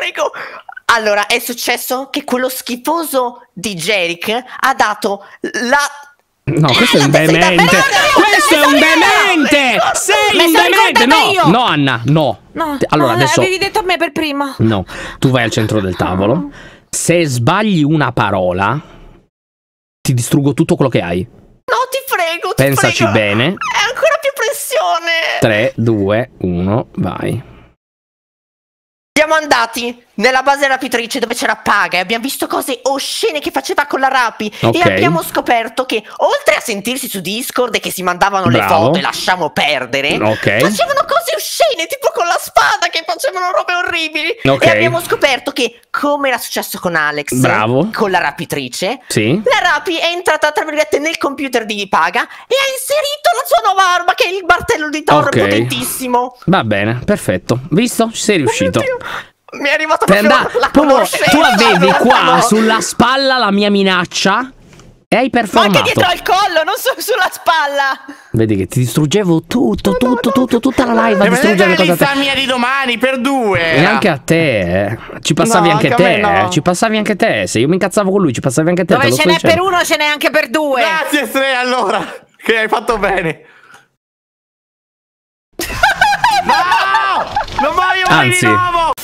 storico. Allora, è successo che quello schifoso di Jerick ha dato la No, eh, questo è un demente. Questo è un demente. Sei un demente. No, no, Anna, no. no allora, adesso... avevi detto a me per prima. No, tu vai al centro del tavolo. Se sbagli una parola, ti distruggo tutto quello che hai. No, ti prego. Ti Pensaci prego. bene. È ancora più pressione. 3, 2, 1, vai. Siamo andati nella base rapitrice dove c'era Paga e abbiamo visto cose oscene che faceva con la Rapi okay. e abbiamo scoperto che oltre a sentirsi su Discord e che si mandavano Bravo. le foto e lasciamo perdere, okay. facevano cose facevano robe orribili. Okay. E abbiamo scoperto che, come era successo con Alex, Bravo. con la rapitrice, sì. la rapi è entrata, tra virgolette, nel computer di Paga e ha inserito la sua nuova arma, che è il martello di Thor, okay. potentissimo. Va bene, perfetto. Visto? Ci sei riuscito. Mi è arrivato per andare. La Pomo, tu avevi qua no. sulla spalla la mia minaccia. E hai performato. Ma anche dietro al collo, non so, sulla spalla. Vedi che ti distruggevo tutto, tutto, tutto, tutta la live. Ma distrugge la cosa lista mia di domani per due. E anche a te, eh. Ci passavi no, anche, anche te, no. Eh. Ci passavi anche te. Se io mi incazzavo con lui, ci passavi anche te. Dove te ce n'è per uno, ce n'è anche per due. Grazie, Stre, allora. Che hai fatto bene. no! Non voglio Anzi. di nuovo!